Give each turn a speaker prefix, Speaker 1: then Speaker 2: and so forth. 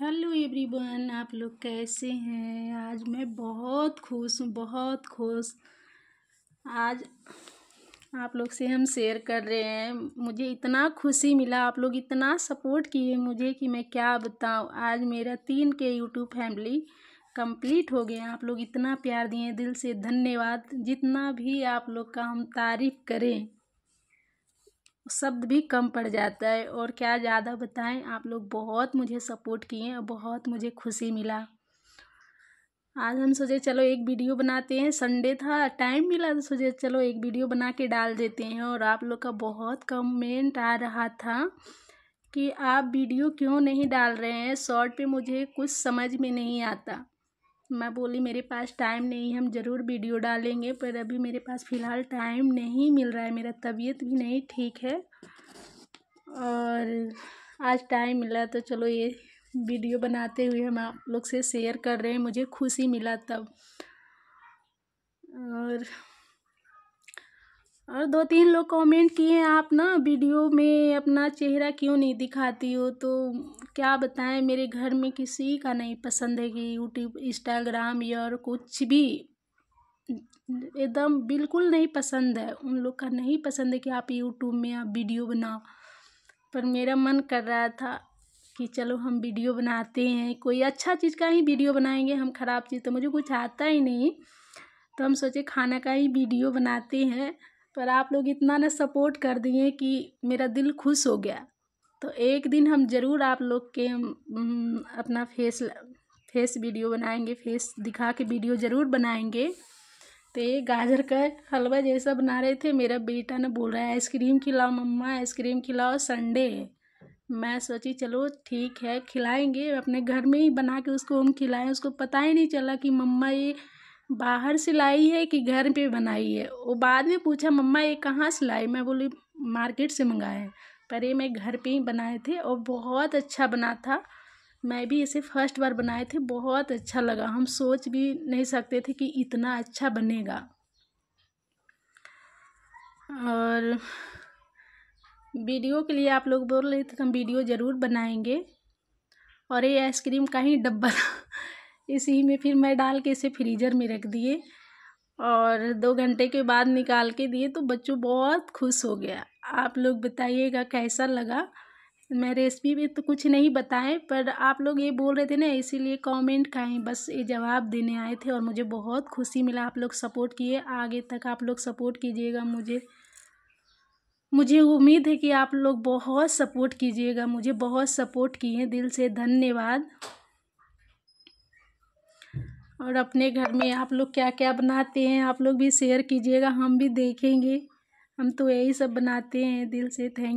Speaker 1: hello everyone आप लोग कैसे हैं आज मैं बहुत खुश हूँ बहुत खुश आज आप लोग से हम शेयर कर रहे हैं मुझे इतना खुशी मिला आप लोग इतना सपोर्ट किए मुझे कि मैं क्या बताऊँ आज मेरा तीन के यूट्यूब फैमिली कंप्लीट हो गया आप लोग इतना प्यार दिए दिल से धन्यवाद जितना भी आप लोग का हम तारीफ़ करें शब्द भी कम पड़ जाता है और क्या ज़्यादा बताएं आप लोग बहुत मुझे सपोर्ट किए और बहुत मुझे खुशी मिला आज हम सोचे चलो एक वीडियो बनाते हैं संडे था टाइम मिला तो सोचे चलो एक वीडियो बना के डाल देते हैं और आप लोग का बहुत कमेंट आ रहा था कि आप वीडियो क्यों नहीं डाल रहे हैं शॉर्ट पे मुझे कुछ समझ में नहीं आता मैं बोली मेरे पास टाइम नहीं है हम ज़रूर वीडियो डालेंगे पर अभी मेरे पास फ़िलहाल टाइम नहीं मिल रहा है मेरा तबीयत भी नहीं ठीक है और आज टाइम मिला तो चलो ये वीडियो बनाते हुए हम आप लोग से शेयर कर रहे हैं मुझे खुशी मिला तब और और दो तीन लोग कमेंट किए हैं आप ना वीडियो में अपना चेहरा क्यों नहीं दिखाती हो तो क्या बताएं मेरे घर में किसी का नहीं पसंद है कि यूट्यूब इंस्टाग्राम या और कुछ भी एकदम बिल्कुल नहीं पसंद है उन लोग का नहीं पसंद है कि आप यूट्यूब में आप वीडियो बनाओ पर मेरा मन कर रहा था कि चलो हम वीडियो बनाते हैं कोई अच्छा चीज़ का ही वीडियो बनाएंगे हम ख़राब चीज़ तो मुझे कुछ आता ही नहीं तो हम सोचे खाना का ही वीडियो बनाते हैं पर आप लोग इतना ना सपोर्ट कर दिए कि मेरा दिल खुश हो गया तो एक दिन हम ज़रूर आप लोग के अपना फेस फेस वीडियो बनाएंगे फेस दिखा के वीडियो ज़रूर बनाएंगे तो ये गाजर का हलवा जैसा बना रहे थे मेरा बेटा ना बोल रहा है आइसक्रीम खिलाओ मम्मा आइसक्रीम खिलाओ संडे मैं सोची चलो ठीक है खिलाएंगे अपने घर में ही बना के उसको हम खिलाएं उसको पता ही नहीं चला कि मम्मा ये बाहर सिलाई है कि घर पे बनाई है वो बाद में पूछा मम्मा ये कहाँ सिलाई मैं बोली मार्केट से मंगाए हैं पर ये मैं घर पे ही बनाए थे और बहुत अच्छा बना था मैं भी इसे फर्स्ट बार बनाए थे बहुत अच्छा लगा हम सोच भी नहीं सकते थे कि इतना अच्छा बनेगा और वीडियो के लिए आप लोग बोल रहे थे तो हम वीडियो ज़रूर बनाएंगे और ये आइसक्रीम का ही डब्बा था इसी में फिर मैं डाल के इसे फ्रीज़र में रख दिए और दो घंटे के बाद निकाल के दिए तो बच्चों बहुत खुश हो गया आप लोग बताइएगा कैसा लगा मैं रेसिपी में तो कुछ नहीं बताए पर आप लोग ये बोल रहे थे ना इसीलिए कमेंट का बस ये जवाब देने आए थे और मुझे बहुत खुशी मिला आप लोग सपोर्ट किए आगे तक आप लोग सपोर्ट कीजिएगा मुझे मुझे उम्मीद है कि आप लोग बहुत सपोर्ट कीजिएगा मुझे बहुत सपोर्ट किए दिल से धन्यवाद और अपने घर में आप लोग क्या क्या बनाते हैं आप लोग भी शेयर कीजिएगा हम भी देखेंगे हम तो यही सब बनाते हैं दिल से थैंक